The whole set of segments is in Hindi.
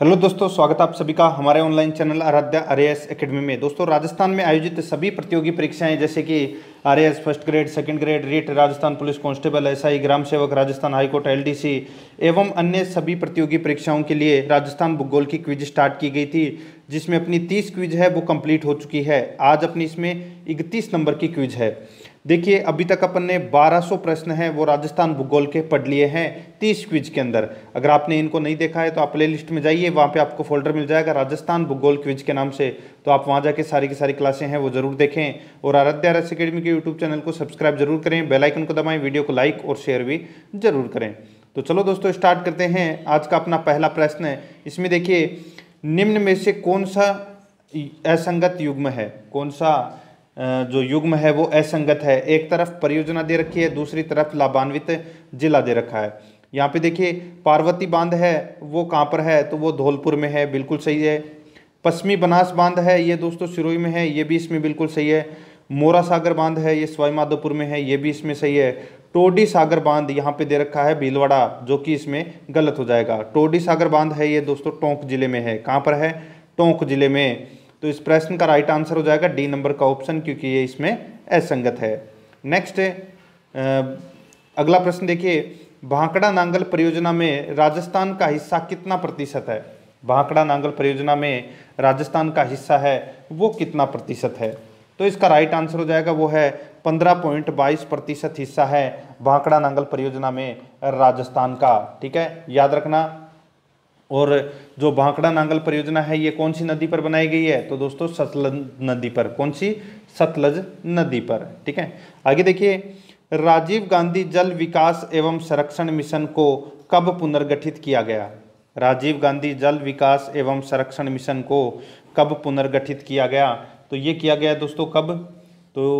हेलो दोस्तों स्वागत आप सभी का हमारे online channel Aaradhya's academy में दोस्तों राजस्थान में आयोजित सभी प्रतियोगी परीक्षाएं जैसे कि S first grade second grade REET Rajasthan police constable SI ग्राम सेवक राजस्थान हाईकोर्ट एलडीसी एवं अन्य सभी प्रतियोगी परीक्षाओं के लिए राजस्थान भूगोल की क्विज स्टार्ट की गई थी जिसमें अपनी तीस क्विज है वो कम्प्लीट हो चुकी है आज अपनी इसमें इकतीस नंबर की क्विज है देखिए अभी तक अपन ने 1200 प्रश्न हैं वो राजस्थान भूगोल के पढ़ लिए हैं तीस क्विज के अंदर अगर आपने इनको नहीं देखा है तो आप प्ले लिस्ट में जाइए वहाँ पे आपको फोल्डर मिल जाएगा राजस्थान भूगोल क्विज के नाम से तो आप वहाँ जाके सारी की सारी क्लासें हैं वो जरूर देखें और आराध्या रस अकेडमी के यूट्यूब चैनल को सब्सक्राइब जरूर करें बेलाइकन को दबाएँ वीडियो को लाइक और शेयर भी जरूर करें तो चलो दोस्तों स्टार्ट करते हैं आज का अपना पहला प्रश्न है इसमें देखिए निम्न में से कौन सा असंगत युग्म है कौन सा जो युग्म है वो असंगत है एक तरफ परियोजना दे रखी है दूसरी तरफ लाभान्वित जिला दे रखा है यहाँ पे देखिए पार्वती बांध है वो कहाँ पर है तो वो धौलपुर में है बिल्कुल सही है पश्चिमी बनास बांध है ये दोस्तों सिरोई में है ये भी इसमें बिल्कुल सही है मोरा सागर बांध है ये सवाईमाधोपुर में है ये भी इसमें सही है टोडी सागर बांध यहाँ पे दे रखा है भीलवाड़ा जो कि इसमें गलत हो जाएगा टोडी सागर बांध है ये दोस्तों टोंक जिले में है कहाँ पर है टोंक जिले में तो इस प्रश्न का राइट आंसर हो जाएगा डी नंबर का ऑप्शन क्योंकि ये इसमें असंगत है नेक्स्ट अगला प्रश्न देखिए भांकड़ा नांगल परियोजना में राजस्थान का हिस्सा कितना प्रतिशत है भांकड़ा नांगल परियोजना में राजस्थान का हिस्सा है वो कितना प्रतिशत है तो इसका राइट आंसर हो जाएगा वो है पंद्रह पॉइंट बाईस प्रतिशत हिस्सा है भांकड़ा नांगल परियोजना में राजस्थान का ठीक है याद रखना और जो भांकड़ा नांगल परियोजना है ये कौन सी नदी पर बनाई गई है तो दोस्तों सतलज नदी पर कौन सी सतलज नदी पर ठीक है आगे देखिए राजीव गांधी जल विकास एवं संरक्षण मिशन को कब पुनर्गठित किया गया राजीव गांधी जल विकास एवं संरक्षण मिशन को कब पुनर्गठित किया गया तो ये किया गया दोस्तों कब तो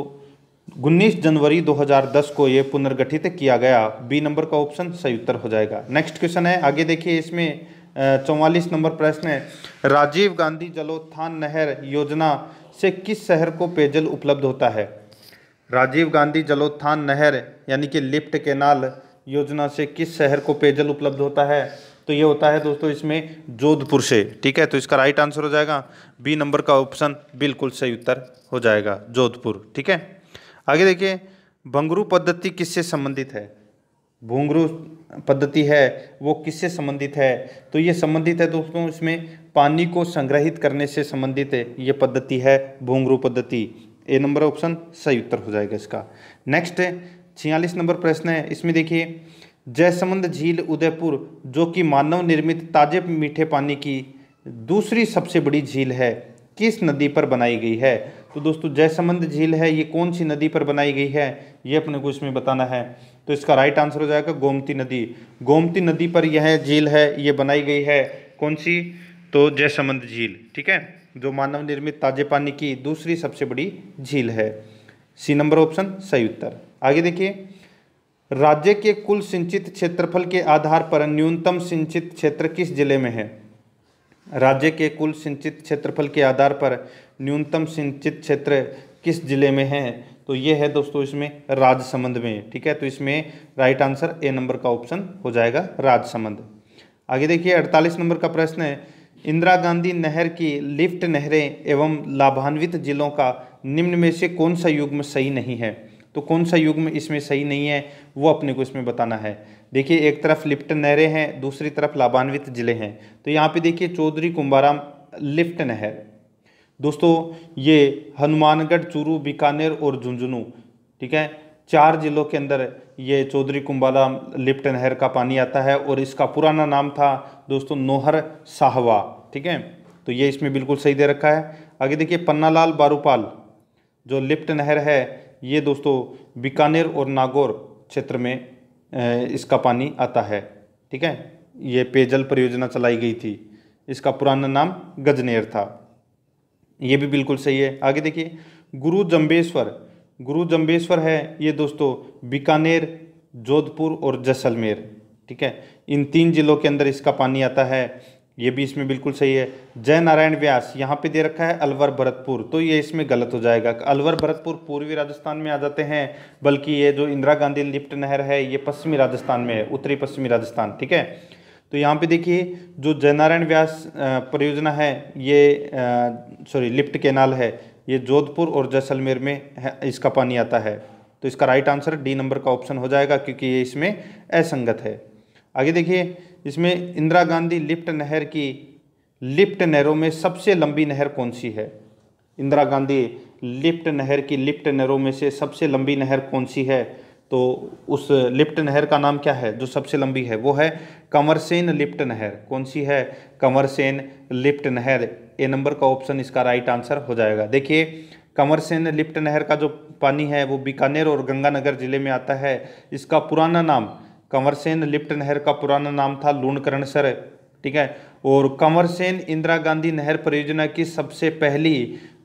उन्नीस जनवरी 2010 को ये पुनर्गठित किया गया बी नंबर का ऑप्शन सही उत्तर हो जाएगा नेक्स्ट क्वेश्चन है आगे देखिए इसमें चौवालीस नंबर प्रश्न है राजीव गांधी जलोत्थान नहर योजना से किस शहर को पेयजल उपलब्ध होता है राजीव गांधी जलोत्थान नहर यानी कि लिफ्ट केनाल योजना से किस शहर को पेयजल उपलब्ध होता है तो ये होता है दोस्तों इसमें जोधपुर से ठीक है तो इसका राइट आंसर हो जाएगा बी नंबर का ऑप्शन बिल्कुल सही उत्तर हो जाएगा जोधपुर ठीक है आगे देखिए भंगरू पद्धति किससे संबंधित है भूंगरू पद्धति है वो किससे संबंधित है तो ये संबंधित है दोस्तों इसमें पानी को संग्रहित करने से संबंधित है ये पद्धति है भूंगरू पद्धति ए नंबर ऑप्शन सही उत्तर हो जाएगा इसका नेक्स्ट है छियालीस नंबर प्रश्न है इसमें देखिए जयसमंद झील उदयपुर जो कि मानव निर्मित ताजे मीठे पानी की दूसरी सबसे बड़ी झील है किस नदी पर बनाई गई है तो दोस्तों जयसमंद झील है ये कौन सी नदी पर बनाई गई है ये अपने को इसमें बताना है तो इसका राइट आंसर हो जाएगा गोमती नदी गोमती नदी पर यह झील है ये बनाई गई है कौन सी तो जयसमंद झील ठीक है जो मानव निर्मित ताजे पानी की दूसरी सबसे बड़ी झील है सी नंबर ऑप्शन सही उत्तर आगे देखिए राज्य के कुल सिंचित क्षेत्रफल के आधार पर न्यूनतम सिंचित क्षेत्र किस जिले में है राज्य के कुल सिंचित क्षेत्रफल के आधार पर न्यूनतम सिंचित क्षेत्र किस जिले में है तो ये है दोस्तों इसमें राजसमंद में ठीक है तो इसमें राइट आंसर ए नंबर का ऑप्शन हो जाएगा राजसमंद आगे देखिए अड़तालीस नंबर का प्रश्न है इंदिरा गांधी नहर की लिफ्ट नहरें एवं लाभान्वित जिलों का निम्न में से कौन सा युग्म सही नहीं है तो कौन सा युग्म इसमें सही नहीं है वो अपने को इसमें बताना है देखिए एक तरफ लिफ्ट नहरें हैं दूसरी तरफ लाभान्वित जिले हैं तो यहाँ पे देखिए चौधरी कुंभाराम लिफ्ट नहर दोस्तों ये हनुमानगढ़ चूरू बीकानेर और झुंझुनू ठीक है चार जिलों के अंदर ये चौधरी कुंबाला लिप्ट नहर का पानी आता है और इसका पुराना नाम था दोस्तों नोहर साहवा ठीक है तो ये इसमें बिल्कुल सही दे रखा है आगे देखिए पन्नालाल बारूपाल जो लिप्ट नहर है ये दोस्तों बीकानेर और नागौर क्षेत्र में इसका पानी आता है ठीक है ये पेयजल परियोजना चलाई गई थी इसका पुराना नाम गजनेर था ये भी बिल्कुल सही है आगे देखिए गुरु जम्बेश्वर गुरु जम्बेश्वर है ये दोस्तों बीकानेर जोधपुर और जैसलमेर ठीक है इन तीन जिलों के अंदर इसका पानी आता है ये भी इसमें बिल्कुल सही है जय नारायण व्यास यहाँ पे दे रखा है अलवर भरतपुर तो ये इसमें गलत हो जाएगा अलवर भरतपुर पूर्वी राजस्थान में आ जाते हैं बल्कि ये जो इंदिरा गांधी लिफ्ट नहर है ये पश्चिमी राजस्थान में है उत्तरी पश्चिमी राजस्थान ठीक है तो यहाँ पे देखिए जो जयनारायण व्यास परियोजना है ये सॉरी लिफ्ट केनाल है ये जोधपुर और जैसलमेर में इसका पानी आता है तो इसका राइट आंसर डी नंबर का ऑप्शन हो जाएगा क्योंकि ये इसमें असंगत है आगे देखिए इसमें इंदिरा गांधी लिफ्ट नहर की लिफ्ट नहरों में सबसे लंबी नहर कौन सी है इंदिरा गांधी लिफ्ट नहर की लिफ्ट नहरों में से सबसे लंबी नहर कौन सी है तो उस लिप्ट नहर का नाम क्या है जो सबसे लंबी है वो है कंवरसेन लिप्ट नहर कौन सी है कंवरसेन लिप्ट नहर ए नंबर का ऑप्शन इसका राइट आंसर हो जाएगा देखिए कंवरसेन लिप्ट नहर का जो पानी है वो बीकानेर और गंगानगर जिले में आता है इसका पुराना नाम कंवरसेन लिप्ट नहर का पुराना नाम था लूणकरणसर ठीक है और कंवरसेन इंदिरा गांधी नहर परियोजना की सबसे पहली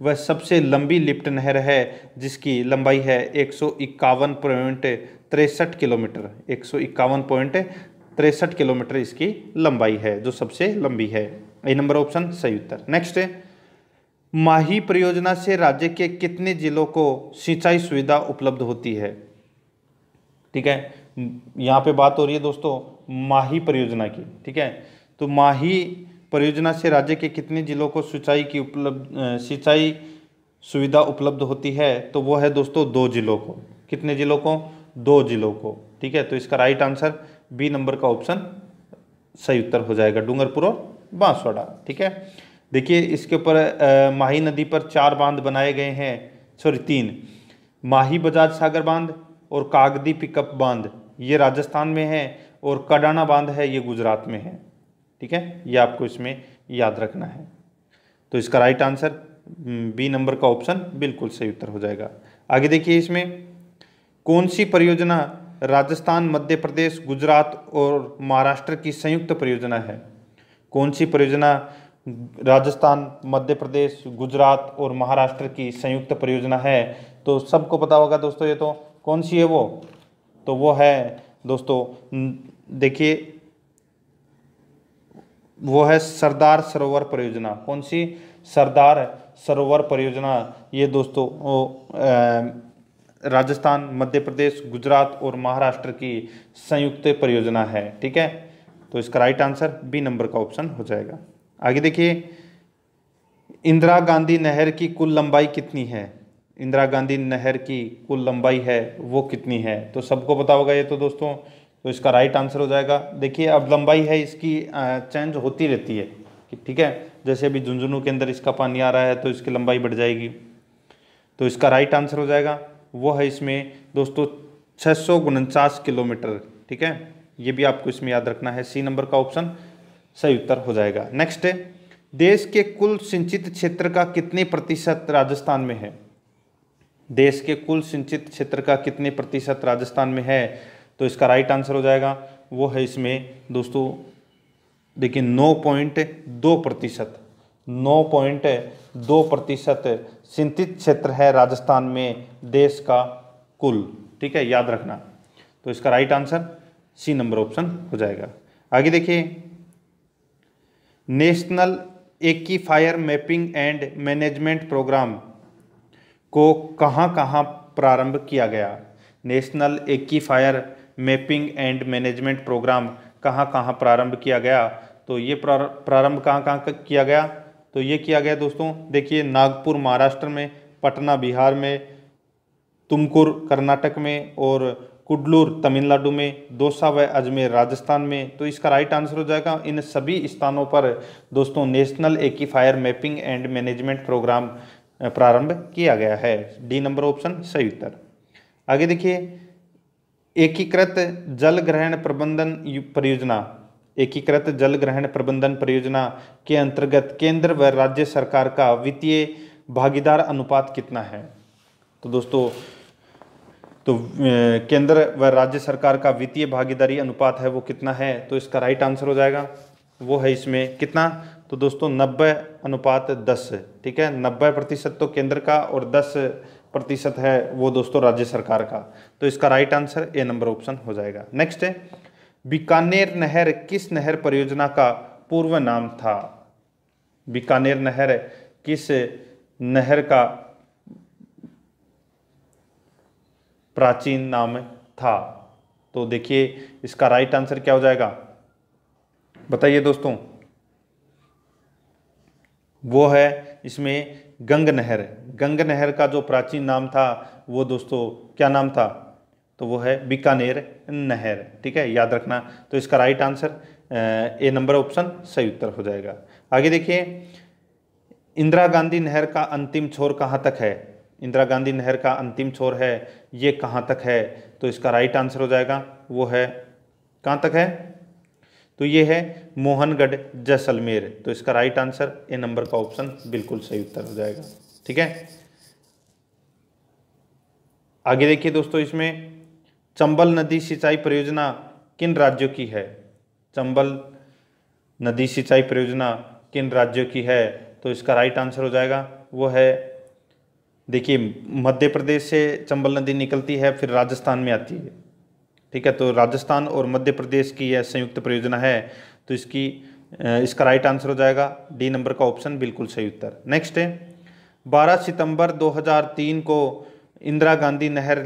वह सबसे लंबी लिप्ट नहर है जिसकी लंबाई है एक पॉइंट तिरसठ किलोमीटर एक पॉइंट तिरसठ किलोमीटर इसकी लंबाई है जो सबसे लंबी है ए नंबर ऑप्शन सही उत्तर नेक्स्ट है माही परियोजना से राज्य के कितने जिलों को सिंचाई सुविधा उपलब्ध होती है ठीक है यहाँ पे बात हो रही है दोस्तों माही परियोजना की ठीक है तो माही परियोजना से राज्य के कितने जिलों को सिंचाई की उपलब्ध सिंचाई सुविधा उपलब्ध होती है तो वो है दोस्तों दो जिलों को कितने जिलों को दो जिलों को ठीक है तो इसका राइट आंसर बी नंबर का ऑप्शन सही उत्तर हो जाएगा डूंगरपुर और बांसवाड़ा ठीक है देखिए इसके ऊपर माही नदी पर चार बांध बनाए गए हैं सॉरी तीन माही बजाज सागर बांध और कागदी पिकअप बांध ये राजस्थान में है और कडाना बांध है ये गुजरात में है ठीक है ये आपको इसमें याद रखना है तो इसका राइट आंसर बी नंबर का ऑप्शन बिल्कुल सही उत्तर हो जाएगा आगे देखिए इसमें कौन सी परियोजना राजस्थान मध्य प्रदेश गुजरात और महाराष्ट्र की संयुक्त परियोजना है कौन सी परियोजना राजस्थान मध्य प्रदेश गुजरात और महाराष्ट्र की संयुक्त परियोजना है तो सबको पता होगा दोस्तों ये तो कौन सी है वो तो वो है दोस्तों देखिए वो है सरदार सरोवर परियोजना कौन सी सरदार सरोवर परियोजना ये दोस्तों राजस्थान मध्य प्रदेश गुजरात और महाराष्ट्र की संयुक्त परियोजना है ठीक है तो इसका राइट आंसर बी नंबर का ऑप्शन हो जाएगा आगे देखिए इंदिरा गांधी नहर की कुल लंबाई कितनी है इंदिरा गांधी नहर की कुल लंबाई है वो कितनी है तो सबको बताओगे होगा ये तो दोस्तों तो इसका राइट आंसर हो जाएगा देखिए अब लंबाई है इसकी चेंज होती रहती है ठीक है जैसे अभी झुंझुनू के अंदर इसका पानी आ रहा है तो इसकी लंबाई बढ़ जाएगी तो इसका राइट आंसर हो जाएगा वो है इसमें दोस्तों छः किलोमीटर ठीक है ये भी आपको इसमें याद रखना है सी नंबर का ऑप्शन सही उत्तर हो जाएगा नेक्स्ट है देश के कुल सिंचित क्षेत्र का कितने प्रतिशत राजस्थान में है देश के कुल सिंचित क्षेत्र का कितने प्रतिशत राजस्थान में है तो इसका राइट आंसर हो जाएगा वो है इसमें दोस्तों देखिए नौ पॉइंट दो प्रतिशत नौ पॉइंट दो प्रतिशत चिंतित क्षेत्र है राजस्थान में देश का कुल ठीक है याद रखना तो इसका right answer C number option हो जाएगा आगे देखिए national aquifer mapping and management programme को कहाँ कहाँ प्रारंभ किया गया national aquifer mapping and management programme कहाँ कहाँ प्रारंभ किया गया तो ये प्रारंभ कहाँ कहाँ किया गया तो ये किया गया दोस्तों देखिए नागपुर महाराष्ट्र में पटना बिहार में तुमकुर कर्नाटक में और कुडलूर तमिलनाडु में दोसा व अजमेर राजस्थान में तो इसका राइट आंसर हो जाएगा इन सभी स्थानों पर दोस्तों national aquifer mapping and management programme प्रारंभ किया गया है डी नंबर ऑप्शन सही उत्तर आगे देखिए एकीकृत जल ग्रहण प्रबंधन परियोजना एकीकृत जल ग्रहण प्रबंधन परियोजना के अंतर्गत केंद्र व राज्य सरकार का वित्तीय भागीदार अनुपात कितना है तो दोस्तों तो केंद्र व राज्य सरकार का वित्तीय भागीदारी अनुपात है वो कितना है तो इसका राइट आंसर हो जाएगा वो है इसमें कितना तो दोस्तों नब्बे अनुपात दस ठीक है नब्बे प्रतिशत तो केंद्र का और दस प्रतिशत है वो दोस्तों राज्य सरकार का तो इसका right answer A number option हो जाएगा नेक्स्ट है बीकानेर नहर किस नहर परियोजना का पूर्व नाम था बीकानेर नहर किस नहर का प्राचीन नाम था तो देखिए इसका राइट आंसर क्या हो जाएगा बताइए दोस्तों वो है इसमें गंग नहर गंग नहर का जो प्राचीन नाम था वो दोस्तों क्या नाम था तो वो है बीकानेर नहर ठीक है याद रखना तो इसका right answer A number option सही उत्तर हो जाएगा आगे देखिए इंदिरा गांधी नहर का अंतिम छोर कहाँ तक है इंदिरा गांधी नहर का अंतिम छोर है ये कहाँ तक है तो इसका राइट आंसर हो जाएगा वो है कहाँ तक है तो ये है मोहनगढ़ जैसलमेर तो इसका राइट आंसर ए नंबर का ऑप्शन बिल्कुल सही उत्तर हो जाएगा ठीक है आगे देखिए दोस्तों इसमें चंबल नदी सिंचाई परियोजना किन राज्यों की है चंबल नदी सिंचाई परियोजना किन राज्यों की है तो इसका राइट आंसर हो जाएगा वो है देखिए मध्य प्रदेश से चंबल नदी निकलती है फिर राजस्थान में आती है ठीक है तो राजस्थान और मध्य प्रदेश की यह संयुक्त परियोजना है तो इसकी इसका राइट आंसर हो जाएगा डी नंबर का ऑप्शन बिल्कुल सही उत्तर नेक्स्ट है 12 सितंबर 2003 को इंदिरा गांधी नहर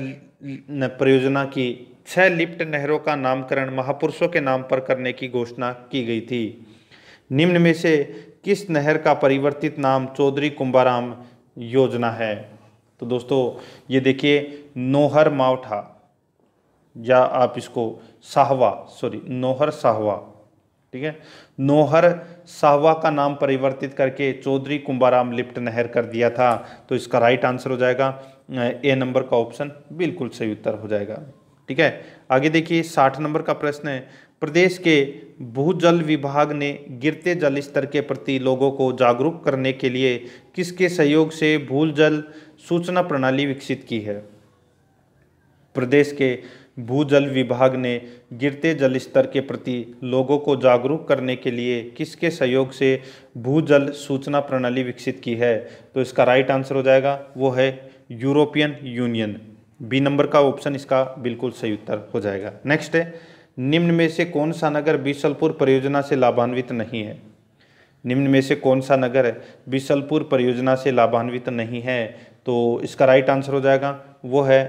परियोजना की छह लिफ्ट नहरों का नामकरण महापुरुषों के नाम पर करने की घोषणा की गई थी निम्न में से किस नहर का परिवर्तित नाम चौधरी कुंभाराम योजना है तो दोस्तों ये देखिए नोहर मावठा या आप इसको साहवा सॉरी नोहर साहवा ठीक है नोहर साहवा का नाम परिवर्तित करके चौधरी कुंभाराम लिप्ट नहर कर दिया था तो इसका राइट आंसर हो जाएगा ए नंबर का ऑप्शन बिल्कुल सही उत्तर हो जाएगा ठीक है आगे देखिए साठ नंबर का प्रश्न है प्रदेश के भूजल विभाग ने गिरते जल स्तर के प्रति लोगों को जागरूक करने के लिए किसके सहयोग से भूजल सूचना प्रणाली विकसित की है प्रदेश के भूजल विभाग ने गिरते जल स्तर के प्रति लोगों को जागरूक करने के लिए किसके सहयोग से भूजल सूचना प्रणाली विकसित की है तो इसका राइट आंसर हो जाएगा वो है यूरोपियन यूनियन बी नंबर का ऑप्शन इसका बिल्कुल सही उत्तर हो जाएगा नेक्स्ट है निम्न में से कौन सा नगर बीसलपुर परियोजना से लाभान्वित नहीं है निम्न में से कौन सा नगर बीसलपुर परियोजना से लाभान्वित नहीं है तो इसका राइट आंसर हो जाएगा वो है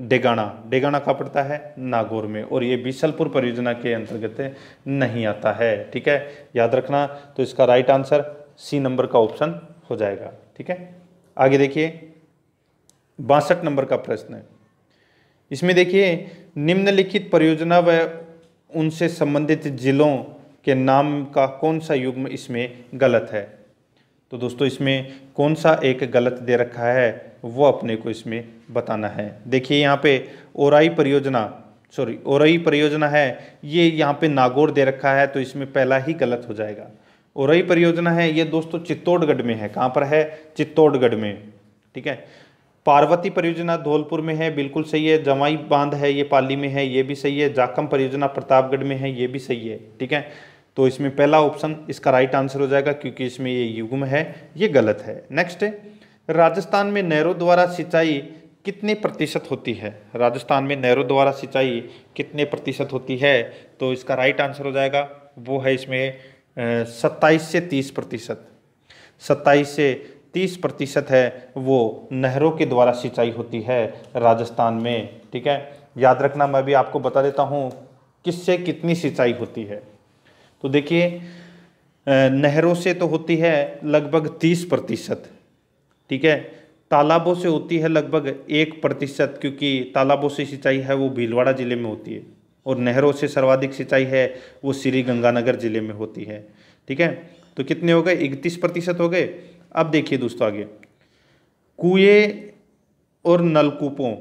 डेगाना डेगाना कहाँ पड़ता है नागौर में और ये बीसलपुर परियोजना के अंतर्गत नहीं आता है ठीक है याद रखना तो इसका राइट आंसर सी नंबर का ऑप्शन हो जाएगा ठीक है आगे देखिए बासठ नंबर का प्रश्न है इसमें देखिए निम्नलिखित परियोजना व उनसे संबंधित जिलों के नाम का कौन सा युग्म इसमें गलत है तो दोस्तों इसमें कौन सा एक गलत दे रखा है वो अपने को इसमें बताना है देखिए यहाँ पे ओराई परियोजना सॉरी ओरई परियोजना है ये यहाँ पे नागौर दे रखा है तो इसमें पहला ही गलत हो जाएगा ओरई परियोजना है ये दोस्तों चित्तौड़गढ़ में है कहाँ पर है चित्तौड़गढ़ में ठीक है पार्वती परियोजना धौलपुर में है बिल्कुल सही है जमाई बांध है ये पाली में है ये भी सही है जाखम परियोजना प्रतापगढ़ में है ये भी सही है ठीक है तो इसमें पहला ऑप्शन इसका राइट आंसर हो जाएगा क्योंकि इसमें ये युग्म है ये गलत है नेक्स्ट राजस्थान में नहरों द्वारा सिंचाई कितने प्रतिशत होती है राजस्थान में नहरों द्वारा सिंचाई कितने प्रतिशत होती है तो इसका राइट आंसर हो जाएगा वो है इसमें सत्ताईस से तीस प्रतिशत सत्ताईस से तीस प्रतिशत है वो नहरों के द्वारा सिंचाई होती है राजस्थान में ठीक है याद रखना मैं भी आपको बता देता हूँ किससे कितनी सिंचाई होती है तो देखिए नहरों से तो होती है लगभग तीस प्रतिशत ठीक है तालाबों से होती है लगभग एक प्रतिशत क्योंकि तालाबों से सिंचाई है वो भीलवाड़ा ज़िले में होती है और नहरों से सर्वाधिक सिंचाई है वो श्री गंगानगर ज़िले में होती है ठीक है तो कितने हो गए इकतीस प्रतिशत हो गए अब देखिए दोस्तों आगे कुएँ और नलकूपों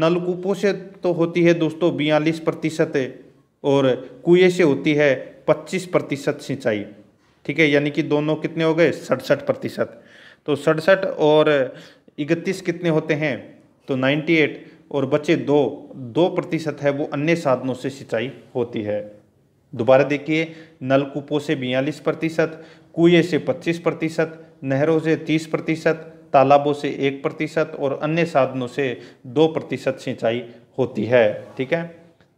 नलकूपों से तो होती है दोस्तों बयालीस प्रतिशत और कुएँ से होती है 25 प्रतिशत सिंचाई ठीक है यानी कि दोनों कितने हो गए सड़सठ प्रतिशत तो सड़सठ और इकतीस कितने होते हैं तो 98 और बचे दो दो प्रतिशत है वो अन्य साधनों से सिंचाई होती है दोबारा देखिए नलकूपों से बयालीस प्रतिशत कुएँ से पच्चीस प्रतिशत नहरों से तीस प्रतिशत तालाबों से एक प्रतिशत और अन्य साधनों से दो प्रतिशत सिंचाई होती है ठीक है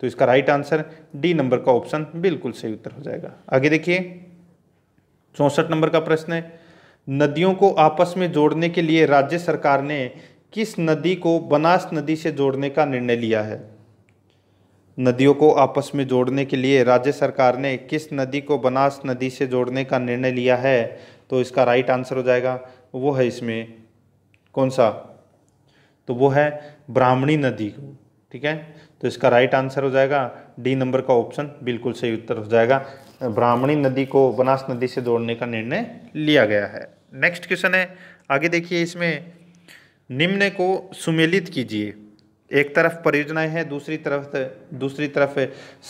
तो इसका राइट आंसर डी नंबर का ऑप्शन बिल्कुल सही उत्तर हो जाएगा आगे देखिए चौंसठ नंबर का प्रश्न है नदियों को आपस में जोड़ने के लिए राज्य सरकार ने किस नदी को बनास नदी से जोड़ने का निर्णय लिया है नदियों को आपस में जोड़ने के लिए राज्य सरकार ने किस नदी को बनास नदी से जोड़ने का निर्णय लिया है तो इसका राइट आंसर हो जाएगा वो है इसमें कौन सा तो वो है ब्राह्मणी नदी ठीक है तो इसका राइट आंसर हो जाएगा डी नंबर का ऑप्शन बिल्कुल सही उत्तर हो जाएगा ब्राह्मणी नदी को बनास नदी से जोड़ने का निर्णय लिया गया है नेक्स्ट क्वेश्चन है आगे देखिए इसमें निम्न को सुमेलित कीजिए एक तरफ परियोजनाएं हैं दूसरी तरफ दूसरी तरफ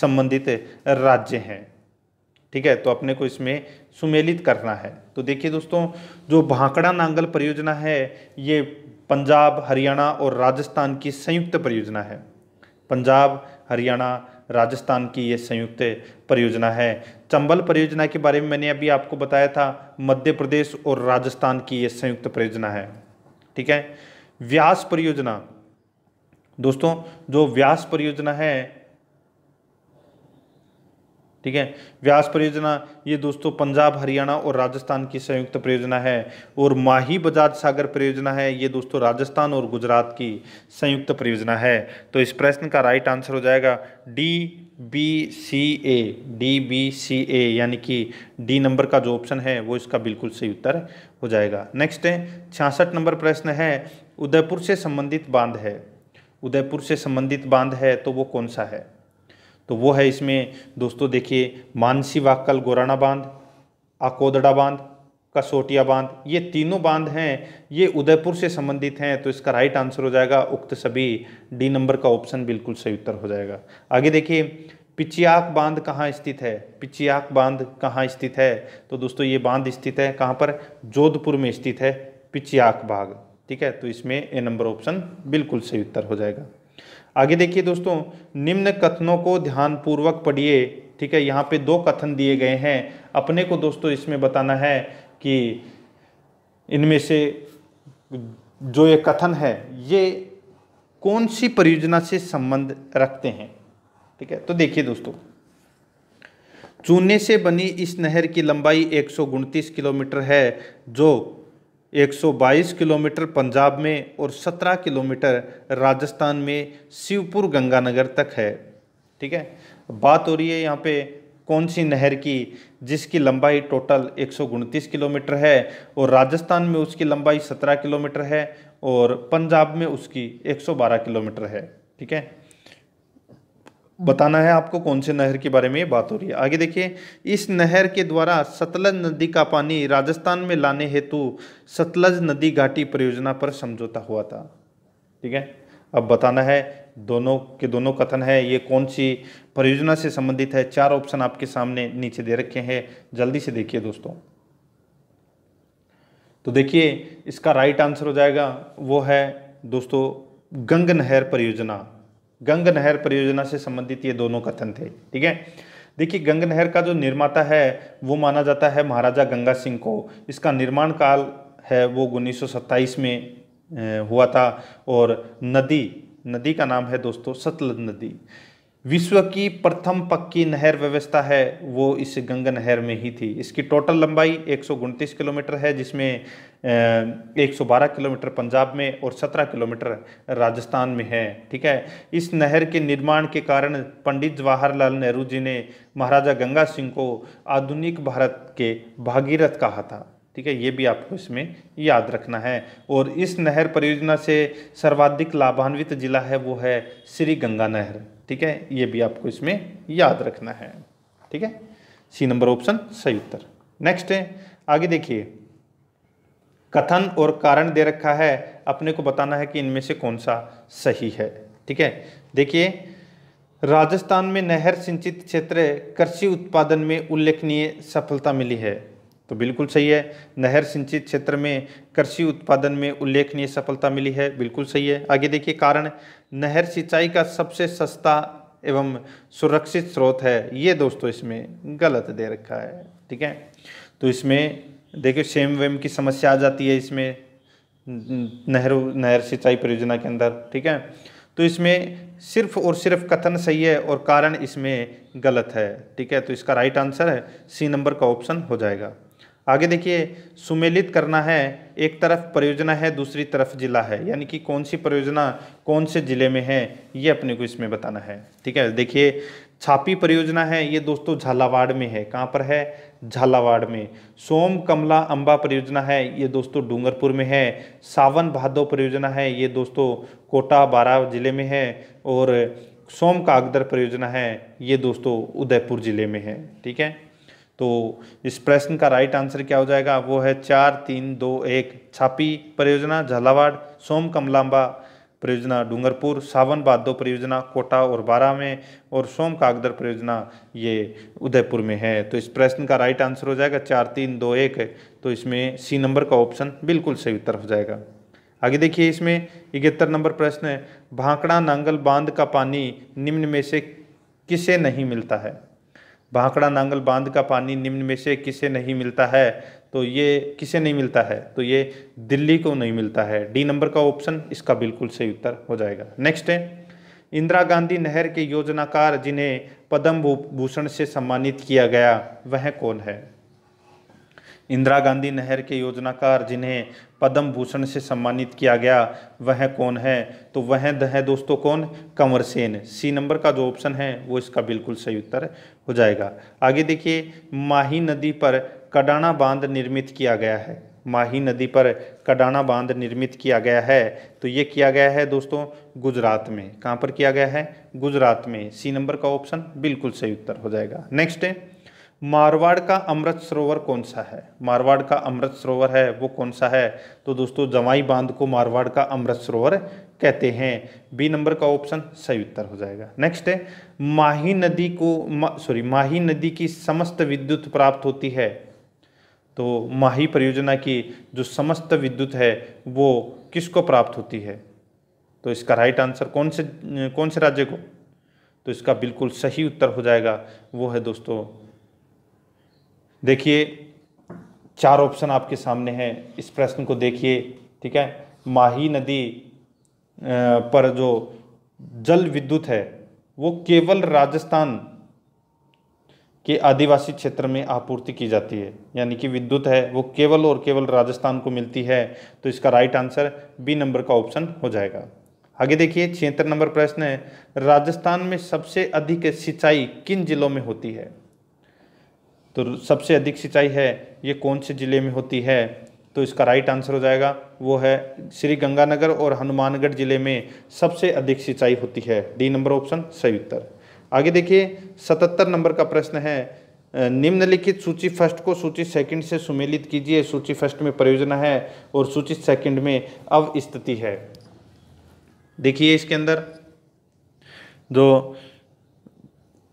संबंधित राज्य हैं ठीक है तो अपने को इसमें सुमेलित करना है तो देखिए दोस्तों जो भाकड़ा नांगल परियोजना है ये पंजाब हरियाणा और राजस्थान की संयुक्त परियोजना है पंजाब हरियाणा राजस्थान की ये संयुक्त परियोजना है चंबल परियोजना के बारे में मैंने अभी आपको बताया था मध्य प्रदेश और राजस्थान की ये संयुक्त परियोजना है ठीक है व्यास परियोजना दोस्तों जो व्यास परियोजना है ठीक है व्यास परियोजना ये दोस्तों पंजाब हरियाणा और राजस्थान की संयुक्त परियोजना है और माही बजाज सागर परियोजना है ये दोस्तों राजस्थान और गुजरात की संयुक्त परियोजना है तो इस प्रश्न का राइट आंसर हो जाएगा D B C A D B C A यानी कि डी नंबर का जो ऑप्शन है वो इसका बिल्कुल सही उत्तर हो जाएगा नेक्स्ट है छियासठ नंबर प्रश्न है उदयपुर से संबंधित बांध है उदयपुर से संबंधित बांध है तो वो कौन सा है तो वो है इसमें दोस्तों देखिए मानसी वाक्कल गोराना बांध अकोदड़ा बांध कसोटिया बांध ये तीनों बांध हैं ये उदयपुर से संबंधित हैं तो इसका राइट आंसर हो जाएगा उक्त सभी डी नंबर का ऑप्शन बिल्कुल सही उत्तर हो जाएगा आगे देखिए पिचियाक बांध कहाँ स्थित है पिचियाक बांध कहाँ स्थित है तो दोस्तों ये बांध स्थित है कहाँ पर जोधपुर में स्थित है पिचियाक बाग ठीक है तो इसमें ए नंबर ऑप्शन बिल्कुल सही उत्तर हो जाएगा आगे देखिए दोस्तों निम्न कथनों को ध्यानपूर्वक पढ़िए ठीक है यहाँ पे दो कथन दिए गए हैं अपने को दोस्तों इसमें बताना है कि इनमें से जो ये कथन है ये कौन सी परियोजना से संबंध रखते हैं ठीक है तो देखिए दोस्तों चूने से बनी इस नहर की लंबाई एक किलोमीटर है जो 122 किलोमीटर पंजाब में और 17 किलोमीटर राजस्थान में शिवपुर गंगानगर तक है ठीक है बात हो रही है यहाँ पे कौन सी नहर की जिसकी लंबाई टोटल एक किलोमीटर है और राजस्थान में उसकी लंबाई 17 किलोमीटर है और पंजाब में उसकी 112 किलोमीटर है ठीक है बताना है आपको कौन से नहर के बारे में बात हो रही है आगे देखिए इस नहर के द्वारा सतलज नदी का पानी राजस्थान में लाने हेतु सतलज नदी घाटी परियोजना पर समझौता हुआ था ठीक है अब बताना है दोनों के दोनों कथन है ये कौन सी परियोजना से संबंधित है चार ऑप्शन आपके सामने नीचे दे रखे हैं जल्दी से देखिए दोस्तों तो देखिए इसका राइट आंसर हो जाएगा वो है दोस्तों गंग नहर परियोजना गंग नहर परियोजना से संबंधित ये दोनों कथन थे ठीक है देखिए गंग नहर का जो निर्माता है वो माना जाता है महाराजा गंगा सिंह को इसका निर्माण काल है वो उन्नीस में हुआ था और नदी नदी का नाम है दोस्तों सतलज नदी विश्व की प्रथम पक्की नहर व्यवस्था है वो इस गंगा नहर में ही थी इसकी टोटल लंबाई एक किलोमीटर है जिसमें 112 किलोमीटर पंजाब में और 17 किलोमीटर राजस्थान में है ठीक है इस नहर के निर्माण के कारण पंडित जवाहरलाल नेहरू जी ने महाराजा गंगा सिंह को आधुनिक भारत के भागीरथ कहा था ठीक है ये भी आपको इसमें याद रखना है और इस नहर परियोजना से सर्वाधिक लाभान्वित जिला है वो है श्री गंगा नहर ठीक है ये भी आपको इसमें याद रखना है ठीक है सी नंबर ऑप्शन सही उत्तर नेक्स्ट है आगे देखिए कथन और कारण दे रखा है अपने को बताना है कि इनमें से कौन सा सही है ठीक है देखिए राजस्थान में नहर सिंचित क्षेत्र कृषि उत्पादन में उल्लेखनीय सफलता मिली है तो बिल्कुल सही है नहर सिंचित क्षेत्र में कृषि उत्पादन में उल्लेखनीय सफलता मिली है बिल्कुल सही है आगे देखिए कारण नहर सिंचाई का सबसे सस्ता एवं सुरक्षित स्रोत है ये दोस्तों इसमें गलत दे रखा है ठीक है तो इसमें देखिए सेम वेम की समस्या आ जाती है इसमें नहर नहर सिंचाई परियोजना के अंदर ठीक है तो इसमें सिर्फ और सिर्फ कथन सही है और कारण इसमें गलत है ठीक है तो इसका राइट आंसर है सी नंबर का ऑप्शन हो जाएगा आगे देखिए सुमेलित करना है एक तरफ परियोजना है दूसरी तरफ जिला है यानी कि कौन सी परियोजना कौन से जिले में है ये अपने को इसमें बताना है ठीक है देखिए छापी परियोजना है ये दोस्तों झालावाड़ में है कहाँ पर है झालावाड़ में सोम कमला अंबा परियोजना है ये दोस्तों डूंगरपुर में है सावन भादो परियोजना है ये दोस्तों कोटा बारा जिले में है और सोम कागदर परियोजना है ये दोस्तों उदयपुर जिले में है ठीक है तो इस प्रश्न का राइट आंसर क्या हो जाएगा वो है चार तीन दो एक छापी परियोजना झालावाड़ सोम कमलाम्बा परियोजना डूंगरपुर सावन भादो परियोजना कोटा और बारह में और सोम कागदर परियोजना ये उदयपुर में है तो इस प्रश्न का राइट आंसर हो जाएगा चार तीन दो एक तो इसमें सी नंबर का ऑप्शन बिल्कुल सही उत्तर हो जाएगा आगे देखिए इसमें इकहत्तर नंबर प्रश्न है भांकड़ा नांगल बांध का पानी निम्न में से किसे नहीं मिलता है भाखड़ा नांगल बांध का पानी निम्न में से किसे नहीं मिलता है तो ये किसे नहीं मिलता है तो ये दिल्ली को नहीं मिलता है डी नंबर का ऑप्शन इसका बिल्कुल सही उत्तर हो जाएगा नेक्स्ट है इंदिरा गांधी नहर के योजनाकार जिन्हें पद्म भूषण से सम्मानित किया गया वह कौन है इंदिरा गांधी नहर के योजनाकार जिन्हें पद्म भूषण से सम्मानित किया गया वह कौन है तो वह है दोस्तों कौन कंवर सेन सी नंबर का जो ऑप्शन है वो इसका बिल्कुल सही उत्तर हो जाएगा आगे देखिए माही नदी पर कडाना बांध निर्मित किया गया है माही नदी पर कडाना बांध निर्मित किया गया है तो ये किया गया है दोस्तों गुजरात में कहाँ पर किया गया है गुजरात में सी नंबर का ऑप्शन बिल्कुल सही उत्तर हो जाएगा नेक्स्ट है मारवाड़ का अमृत सरोवर कौन सा है मारवाड़ का अमृत सरोवर है वो कौन सा है तो दोस्तों जमाई बांध को मारवाड़ का अमृत सरोवर कहते हैं बी नंबर का ऑप्शन सही उत्तर हो जाएगा नेक्स्ट है माही नदी को मा, सॉरी माही नदी की समस्त विद्युत प्राप्त होती है तो माही परियोजना की जो समस्त विद्युत है वो किसको प्राप्त होती है तो इसका राइट आंसर कौन से कौन से राज्य को तो इसका बिल्कुल सही उत्तर हो जाएगा वो है दोस्तों देखिए चार ऑप्शन आपके सामने हैं इस प्रश्न को देखिए ठीक है माही नदी पर जो जल विद्युत है वो केवल राजस्थान के आदिवासी क्षेत्र में आपूर्ति की जाती है यानी कि विद्युत है वो केवल और केवल राजस्थान को मिलती है तो इसका राइट आंसर बी नंबर का ऑप्शन हो जाएगा आगे देखिए छिहत्तर नंबर प्रश्न है राजस्थान में सबसे अधिक सिंचाई किन जिलों में होती है तो सबसे अधिक सिंचाई है ये कौन से ज़िले में होती है तो इसका राइट आंसर हो जाएगा वो है श्री गंगानगर और हनुमानगढ़ जिले में सबसे अधिक सिंचाई होती है डी नंबर ऑप्शन सही उत्तर आगे देखिए सतहत्तर नंबर का प्रश्न है निम्नलिखित सूची फर्स्ट को सूची सेकंड से सुमेलित कीजिए सूची फर्स्ट में परियोजना है और सूची सेकंड में अवस्थिति है देखिए इसके अंदर जो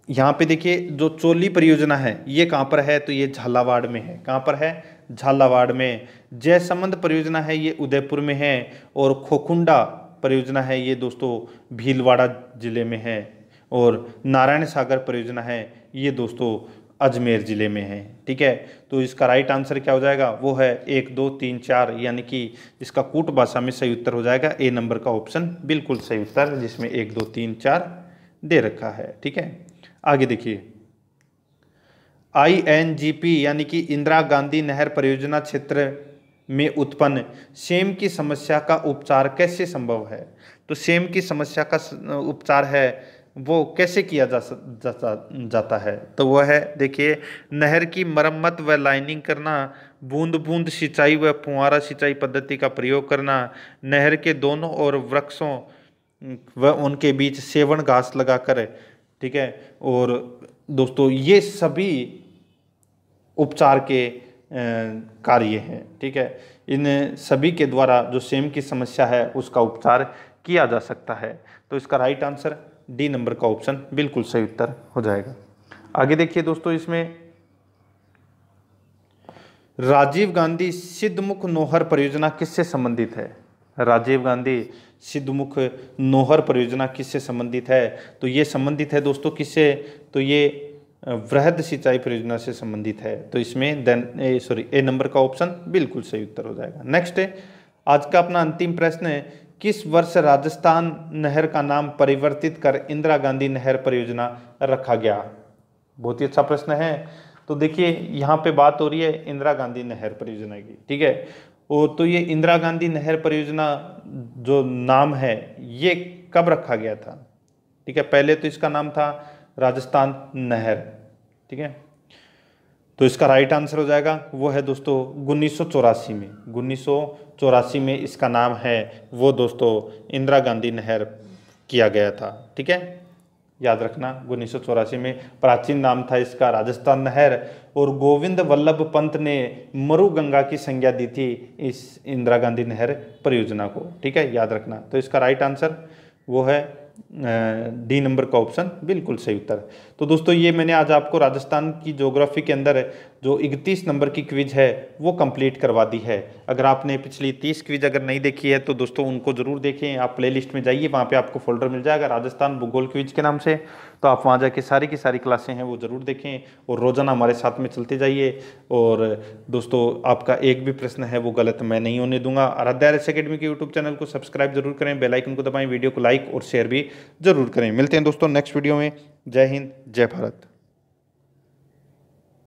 यहाँ पे देखिए जो चोली परियोजना है ये कहाँ पर है तो ये झालावाड़ में है कहाँ पर है झालावाड़ में जय संबंध परियोजना है ये उदयपुर में है और खोकुंडा परियोजना है ये दोस्तों भीलवाड़ा जिले में है और नारायण सागर परियोजना है ये दोस्तों अजमेर ज़िले में है ठीक है तो इसका राइट आंसर क्या हो जाएगा वो है एक दो तीन चार यानी कि इसका कूट भाषा में सही उत्तर हो जाएगा ए नंबर का ऑप्शन बिल्कुल सही उत्तर जिसमें एक दो तीन चार दे रखा है ठीक है आगे देखिए आईएनजीपी यानी कि इंदिरा गांधी नहर परियोजना क्षेत्र में उत्पन्न सेम की समस्या का उपचार कैसे संभव है तो सेम की समस्या का उपचार है वो कैसे किया जा जाता जाता है तो वह है देखिए नहर की मरम्मत व लाइनिंग करना बूंद बूंद सिंचाई व फुहारा सिंचाई पद्धति का प्रयोग करना नहर के दोनों ओर वृक्षों व उनके बीच सेवन घास लगाकर ठीक है और दोस्तों ये सभी उपचार के कार्य हैं ठीक है इन सभी के द्वारा जो सेम की समस्या है उसका उपचार किया जा सकता है तो इसका राइट आंसर डी नंबर का ऑप्शन बिल्कुल सही उत्तर हो जाएगा आगे देखिए दोस्तों इसमें राजीव गांधी सिद्धमुख नोहर परियोजना किससे संबंधित है राजीव गांधी सिद्धमुख नोहर परियोजना किससे संबंधित है तो ये संबंधित है दोस्तों किससे तो ये वृहद सिंचाई परियोजना से संबंधित है तो इसमें देन सॉरी ए नंबर का ऑप्शन बिल्कुल सही उत्तर हो जाएगा नेक्स्ट है आज का अपना अंतिम प्रश्न है किस वर्ष राजस्थान नहर का नाम परिवर्तित कर इंदिरा गांधी नहर परियोजना रखा गया बहुत ही अच्छा प्रश्न है तो देखिए यहाँ पे बात हो रही है इंदिरा गांधी नहर परियोजना की ठीक है और तो ये इंदिरा गांधी नहर परियोजना जो नाम है ये कब रखा गया था ठीक है पहले तो इसका नाम था राजस्थान नहर ठीक है तो इसका राइट आंसर हो जाएगा वो है दोस्तों उन्नीस में उन्नीस में इसका नाम है वो दोस्तों इंदिरा गांधी नहर किया गया था ठीक है याद रखना उन्नीस में प्राचीन नाम था इसका राजस्थान नहर और गोविंद वल्लभ पंत ने मरु गंगा की संज्ञा दी थी इस इंदिरा गांधी नहर परियोजना को ठीक है याद रखना तो इसका राइट आंसर वो है डी नंबर का ऑप्शन बिल्कुल सही उत्तर तो दोस्तों ये मैंने आज आपको राजस्थान की ज्योग्राफी के अंदर जो इकतीस नंबर की क्विज है वो कंप्लीट करवा दी है अगर आपने पिछली तीस क्विज अगर नहीं देखी है तो दोस्तों उनको ज़रूर देखें आप प्लेलिस्ट में जाइए वहाँ पे आपको फोल्डर मिल जाएगा राजस्थान भूगोल क्विज के नाम से तो आप वहाँ जाके सारी की सारी क्लासें हैं वो ज़रूर देखें और रोज़ाना हमारे साथ में चलते जाइए और दोस्तों आपका एक भी प्रश्न है वो गलत मैं नहीं होने दूंगा आराध्या एस अकेडमी के यूट्यूब चैनल को सब्सक्राइब जरूर करें बेलाइकन को दबाएँ वीडियो को लाइक और शेयर भी जरूर करें मिलते हैं दोस्तों नेक्स्ट वीडियो में जय हिंद जय भारत